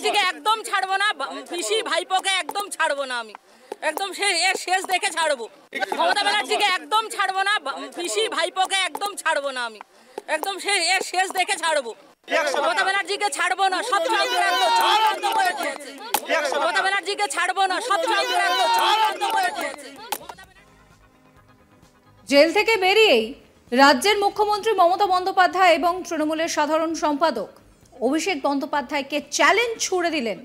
বাবাজিকে একদম ছাড়বো না পিসি ভাইপোকে একদম ছাড়বো না আমি একদম এর শেষ দেখে ছাড়বো মমতা ব্যানার্জিকে একদম ছাড়বো না পিসি ভাইপোকে একদম ছাড়বো না আমি একদম এর শেষ দেখে ছাড়বো মমতা ব্যানার্জিকে ছাড়বো না সব মমতা ব্যানার্জিকে ছাড়বো না সব জেল থেকে বেরিয়েই রাজ্যের মুখ্যমন্ত্রী মমতা বন্দ্যোপাধ্যায় এবং তৃণমূলের সাধারণ সম্পাদক অভিষেক বন্দ্যোপাধ্যায়কে চ্যালেঞ্জ ছুড়ে দিলেন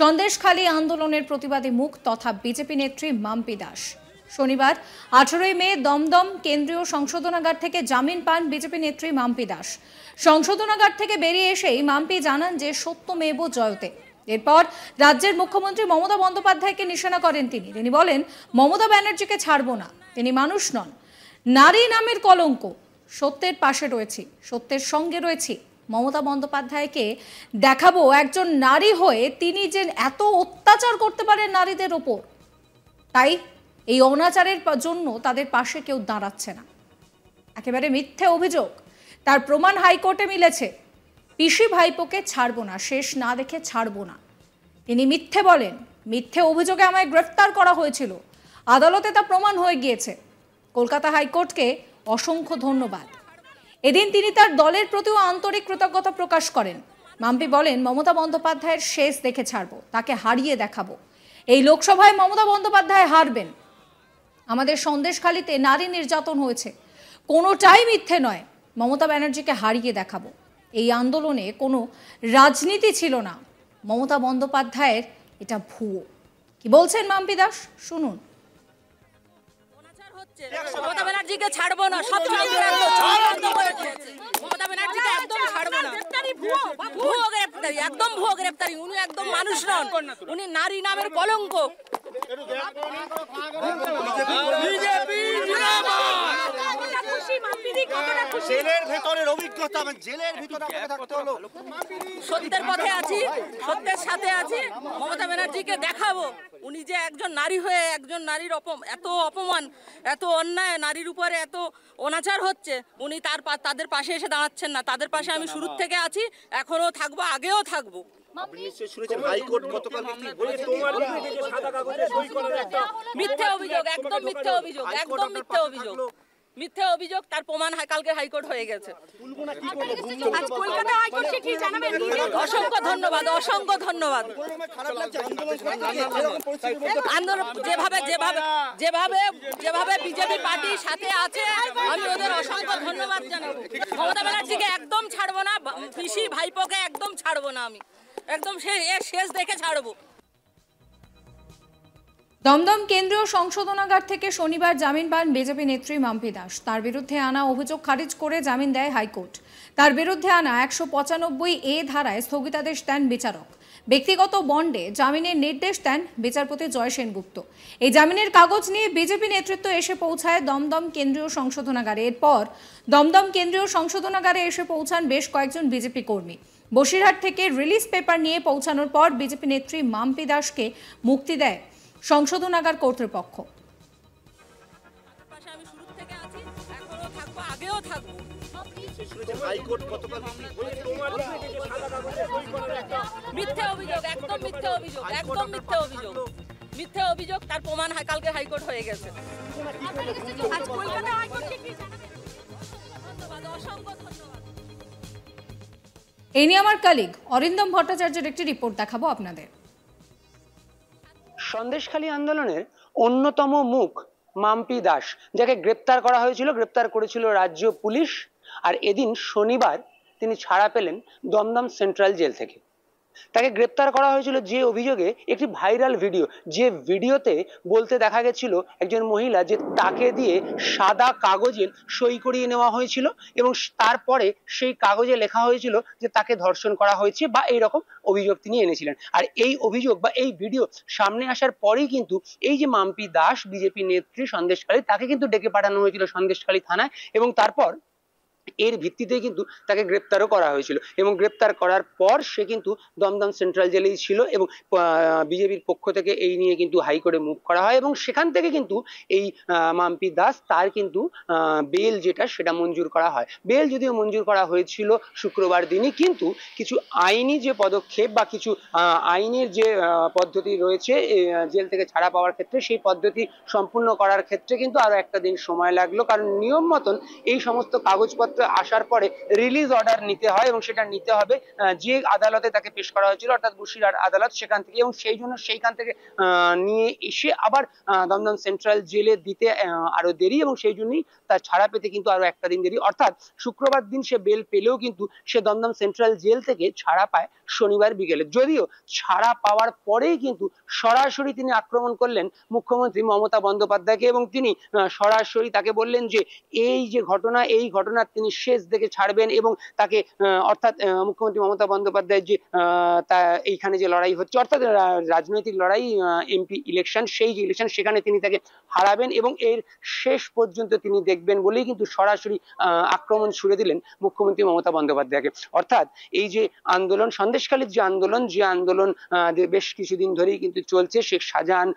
সন্দেশখালী আন্দোলনের প্রতিবাদী মুখ তথা বিজেপি নেত্রী মাম্পি দাস শনিবার আঠেরোই মে দমদম কেন্দ্রীয় সংশোধনাগার থেকে জামিন পান বিজেপি নেত্রী মাম্পি দাস সংশোধনাগার থেকে বেরিয়ে এসেই মাম্পি জানান যে সত্য মেব জয়তে এরপর রাজ্যের মুখ্যমন্ত্রী মমতা বন্দ্যোপাধ্যায়কে নিশানা করেন তিনি তিনি বলেন মমতা ব্যানার্জিকে ছাড়ব না তিনি মানুষ নন নারী নামের কলঙ্ক সত্যের পাশে রয়েছি সত্যের সঙ্গে রয়েছি মমতা বন্দ্যোপাধ্যায়কে দেখাবো একজন নারী হয়ে তিনি যে এত অত্যাচার করতে পারেন নারীদের ওপর তাই এই অনাচারের জন্য তাদের পাশে কেউ দাঁড়াচ্ছে না একেবারে মিথ্যে অভিযোগ তার প্রমাণ হাইকোর্টে মিলেছে পিসি ভাইপোকে ছাড়ব না শেষ না দেখে ছাড়ব না তিনি মিথ্যে বলেন মিথ্যে অভিযোগে আমায় গ্রেফতার করা হয়েছিল আদালতে তা প্রমাণ হয়ে গিয়েছে কলকাতা হাইকোর্টকে অসংখ্য ধন্যবাদ এদিন তিনি তার দলের প্রতিও আন্তরিক কৃতজ্ঞতা প্রকাশ করেন মাম্পি বলেন মমতা বন্দ্যোপাধ্যায়ের শেষ দেখে ছাড়ব তাকে হারিয়ে দেখাবো এই লোকসভায় মমতা বন্দ্যোপাধ্যায় হারবেন আমাদের সন্দেশখালিতে নারী নির্যাতন হয়েছে কোনোটাই মিথ্যে নয় মমতা ব্যানার্জিকে হারিয়ে দেখাবো এই আন্দোলনে কোনো রাজনীতি ছিল না মমতা বন্দ্যোপাধ্যায়ের এটা ভুয়ো কি বলছেন মাম্পি দাস শুনুন মমতা ব্যানার্জিকে ছাড়বো না সব মমতা ব্যানার্জিকে একদম ছাড়বো না আচ্ছা, আচ্ছা, আচ্ছা, ভুয়ো গ্রেপ্তারি একদম ভুয়ো গ্রেপ্তারি উনি একদম মানুষ নন উনি নারী নামের কলঙ্ক বিজেপি মানে অনাচার হচ্ছে উনি তার তাদের পাশে এসে দাঁড়াচ্ছেন না তাদের পাশে আমি শুরুর থেকে আছি এখনো থাকবো আগেও থাকবো মিথ্যে অভিযোগ একদম মিথ্যে অভিযোগ একদম মিথ্যে অভিযোগ মিথ্যা অভিযোগ তার প্রমাণ কালকে হাইকোর্ট হয়ে গেছে আচ্ছা, আচ্ছা, অসংখ্য ধন্যবাদ অসংখ্য ধন্যবাদ আচ্ছা, আন্দোলন যেভাবে যেভাবে যেভাবে যেভাবে বিজেপি পার্টির সাথে আছে আমি ওদের অসংখ্য ধন্যবাদ জানাবো মমতা ব্যানার্জিকে একদম ছাড়বো না পিসি ভাইপোকে একদম ছাড়বো না আমি একদম সে শেষ দেখে ছাড়বো দমদম কেন্দ্রীয় সংশোধনাগার থেকে শনিবার জামিন পান বিজেপি নেত্রী মাম্পি দাস তার বিরুদ্ধে আনা অভিযোগ খারিজ করে জামিন দেয় হাইকোর্ট তার বিরুদ্ধে আনা একশো পঁচানব্বই এ ধারায় স্থগিতাদেশ দেন বিচারক ব্যক্তিগত বন্ডে জামিনের নির্দেশ দেন বিচারপতি জয় সেনগুপ্ত এই জামিনের কাগজ নিয়ে বিজেপি নেতৃত্ব এসে পৌঁছায় দমদম কেন্দ্রীয় সংশোধনাগারে এরপর দমদম কেন্দ্রীয় সংশোধনাগারে এসে পৌঁছান বেশ কয়েকজন বিজেপি কর্মী বসিরহাট থেকে রিলিজ পেপার নিয়ে পৌঁছানোর পর বিজেপি নেত্রী মাম্পি দাসকে মুক্তি দেয় সংশোধনাগার কর্তৃপক্ষ মিথ্যে একদম একদম অভিযোগ তার প্রমাণ কালকে হাইকোর্ট হয়ে গেছে এ নিয়ে আমার কালিগ অরিন্দম ভট্টাচার্যের একটি রিপোর্ট দেখাবো আপনাদের সন্দেশখালী আন্দোলনের অন্যতম মুখ মাম্পি দাস যাকে গ্রেপ্তার করা হয়েছিল গ্রেপ্তার করেছিল রাজ্য পুলিশ আর এদিন শনিবার তিনি ছাড়া পেলেন দমদম সেন্ট্রাল জেল থেকে তাকে গ্রেপ্তার করা হয়েছিল যে অভিযোগে একটি ভাইরাল ভিডিও যে ভিডিওতে বলতে দেখা গেছিল একজন মহিলা যে তাকে দিয়ে সাদা কাগজে সই করিয়ে নেওয়া হয়েছিল এবং তারপরে সেই কাগজে লেখা হয়েছিল যে তাকে ধর্ষণ করা হয়েছে বা এইরকম অভিযোগ তিনি এনেছিলেন আর এই অভিযোগ বা এই ভিডিও সামনে আসার পরেই কিন্তু এই যে মাম্পি দাস বিজেপি নেত্রী সন্দেশকালী তাকে কিন্তু ডেকে পাঠানো হয়েছিল সন্দেশকালী থানায় এবং তারপর এর ভিত্তিতে কিন্তু তাকে গ্রেপ্তারও করা হয়েছিল এবং গ্রেপ্তার করার পর সে কিন্তু দমদম সেন্ট্রাল জেলেই ছিল এবং বিজেপির পক্ষ থেকে এই নিয়ে কিন্তু হাইকোর্টে মুভ করা হয় এবং সেখান থেকে কিন্তু এই মাম্পি দাস তার কিন্তু বেল যেটা সেটা মঞ্জুর করা হয় বেল যদিও মঞ্জুর করা হয়েছিল শুক্রবার দিনই কিন্তু কিছু আইনি যে পদক্ষেপ বা কিছু আইনের যে পদ্ধতি রয়েছে জেল থেকে ছাড়া পাওয়ার ক্ষেত্রে সেই পদ্ধতি সম্পূর্ণ করার ক্ষেত্রে কিন্তু আরো একটা দিন সময় লাগলো কারণ নিয়ম মতন এই সমস্ত কাগজপত্র আসার পরে রিলিজ অর্ডার নিতে হয় এবং সেটা নিতে হবে যে আদালতে তাকে পেশ করা হয়েছিল অর্থাৎ বসিরহাট আদালত সেখান থেকে এবং সেই জন্য সেইখান থেকে নিয়ে এসে আবার দমদম সেন্ট্রাল জেলে দিতে আরো দেরি এবং সেই জন্যই তার ছাড়া পেতে কিন্তু আরো একটা দিন দেরি অর্থাৎ শুক্রবার দিন সে বেল পেলেও কিন্তু সে দমদম সেন্ট্রাল জেল থেকে ছাড়া পায় শনিবার বিকেলে যদিও ছাড়া পাওয়ার পরেই কিন্তু সরাসরি তিনি আক্রমণ করলেন মুখ্যমন্ত্রী মমতা বন্দ্যোপাধ্যায়কে এবং তিনি সরাসরি তাকে বললেন যে এই যে ঘটনা এই ঘটনার তিনি শেষ দেখে ছাড়বেন এবং তাকে অর্থাৎ মুখ্যমন্ত্রী মমতা বন্দ্যোপাধ্যায়ের যে এইখানে যে লড়াই হচ্ছে অর্থাৎ রাজনৈতিক লড়াই এমপি ইলেকশন সেই যে ইলেকশন সেখানে তিনি তাকে হারাবেন এবং এর শেষ পর্যন্ত তিনি দেখবেন বলেই কিন্তু সরাসরি আক্রমণ ছুড়ে দিলেন মুখ্যমন্ত্রী মমতা বন্দ্যোপাধ্যায়কে অর্থাৎ এই যে আন্দোলন সন্দেশকালীর যে আন্দোলন যে আন্দোলন বেশ কিছুদিন ধরেই কিন্তু চলছে শেখ শাহজাহান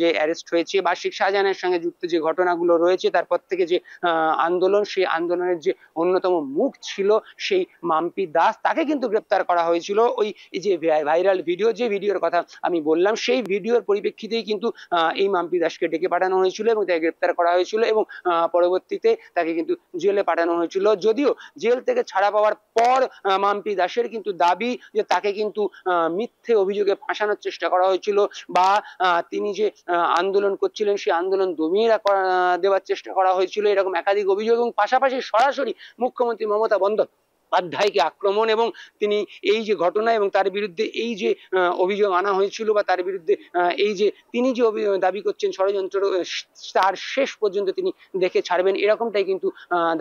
যে অ্যারেস্ট হয়েছে বা শেখ শাহজাহানের সঙ্গে যুক্ত যে ঘটনাগুলো রয়েছে তারপর থেকে যে আন্দোলন সেই আন্দোলনের যে অন্যতম মুখ ছিল সেই মাম্পি দাস তাকে কিন্তু গ্রেপ্তার করা হয়েছিল ওই যে ভাইরাল ভিডিও যে ভিডিওর কথা আমি বললাম সেই ভিডিওর পরিপ্রেক্ষিতেই কিন্তু এই মাম্পি দাসকে ডেকে পাঠানো হয়েছিল এবং তাকে গ্রেপ্তার করা হয়েছিল এবং পরবর্তীতে তাকে কিন্তু জেলে পাঠানো হয়েছিল যদিও জেল থেকে ছাড়া পাওয়ার পর মাম্পি দাসের কিন্তু দাবি যে তাকে কিন্তু মিথ্যে অভিযোগে ফাঁসানোর চেষ্টা করা হয়েছিল বা তিনি যে আন্দোলন করছিলেন সেই আন্দোলন দমিয়ে দেওয়ার চেষ্টা করা হয়েছিল এরকম একাধিক অভিযোগ এবং পাশাপাশি পাশাপাশি সরাসরি মুখ্যমন্ত্রী মমতা বন্দ্যোপাধ্যায় অধ্যায়কে আক্রমণ এবং তিনি এই যে ঘটনা এবং তার বিরুদ্ধে এই যে অভিযোগ আনা হয়েছিল বা তার বিরুদ্ধে এই যে তিনি যে দাবি করছেন ষড়যন্ত্র তার শেষ পর্যন্ত তিনি দেখে ছাড়বেন এরকমটাই কিন্তু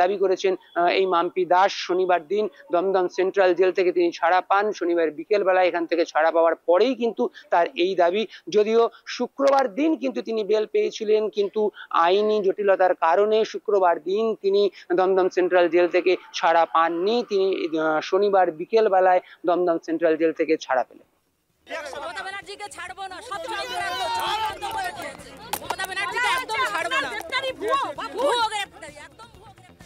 দাবি করেছেন এই মাম্পি দাস শনিবার দিন দমদম সেন্ট্রাল জেল থেকে তিনি ছাড়া পান শনিবার বিকেলবেলা এখান থেকে ছাড়া পাওয়ার পরেই কিন্তু তার এই দাবি যদিও শুক্রবার দিন কিন্তু তিনি বেল পেয়েছিলেন কিন্তু আইনি জটিলতার কারণে শুক্রবার দিন তিনি দমদম সেন্ট্রাল জেল থেকে ছাড়া পাননি তিনি শনিবার বিকেল বেলায় দমদম সেন্ট্রাল জেল থেকে ছাড়া পেলেন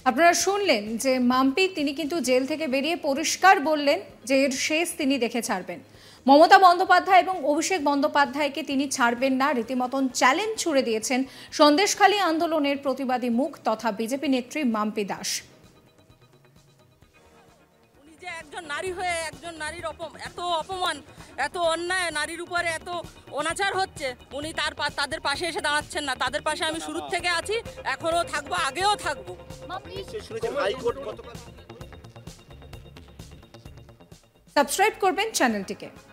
আপনারা শুনলেন যে মাম্পি তিনি কিন্তু জেল থেকে বেরিয়ে পরিষ্কার বললেন যে এর শেষ তিনি দেখে ছাড়বেন মমতা বন্দ্যোপাধ্যায় এবং অভিষেক বন্দ্যোপাধ্যায়কে তিনি ছাড়বেন না রীতিমতন চ্যালেঞ্জ ছুড়ে দিয়েছেন সন্দেশখালী আন্দোলনের প্রতিবাদী মুখ তথা বিজেপি নেত্রী মাম্পি দাস একজন নারী হয়ে একজন নারীর অপম এত অপমান এত অন্যায় নারীর উপরে এত অনাচার হচ্ছে উনি তার তাদের পাশে এসে দাঁড়াচ্ছেন না তাদের পাশে আমি শুরুর থেকে আছি এখনও থাকবো আগেও থাকবো সাবস্ক্রাইব করবেন চ্যানেলটিকে